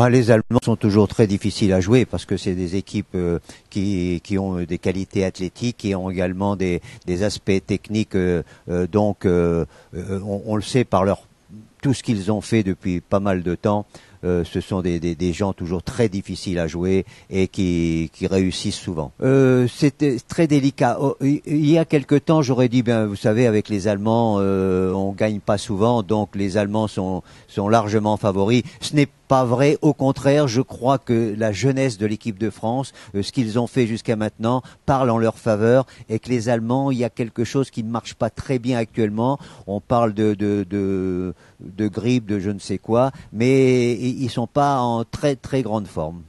Ah, les Allemands sont toujours très difficiles à jouer parce que c'est des équipes euh, qui, qui, ont des qualités athlétiques et ont également des, aspects techniques. Euh, euh, donc, on, on, le sait par leur tout ce qu'ils ont fait depuis pas mal de temps. Euh, ce sont des, gens toujours très difficiles à jouer et qui, réussissent souvent. Euh, C'était très délicat. Oh, il y a quelque temps, j'aurais dit, ben, vous savez, avec les Allemands, on euh, on gagne pas souvent, donc les Allemands sont, sont largement favoris. Ce n'est pas vrai. Au contraire, je crois que la jeunesse de l'équipe de France, euh, ce qu'ils ont fait jusqu'à maintenant, parle en leur faveur et que les Allemands, il y a quelque chose qui ne marche pas très bien actuellement. On parle de, de, de, de grippe, de je ne sais quoi, mais ils sont pas en très très grande forme.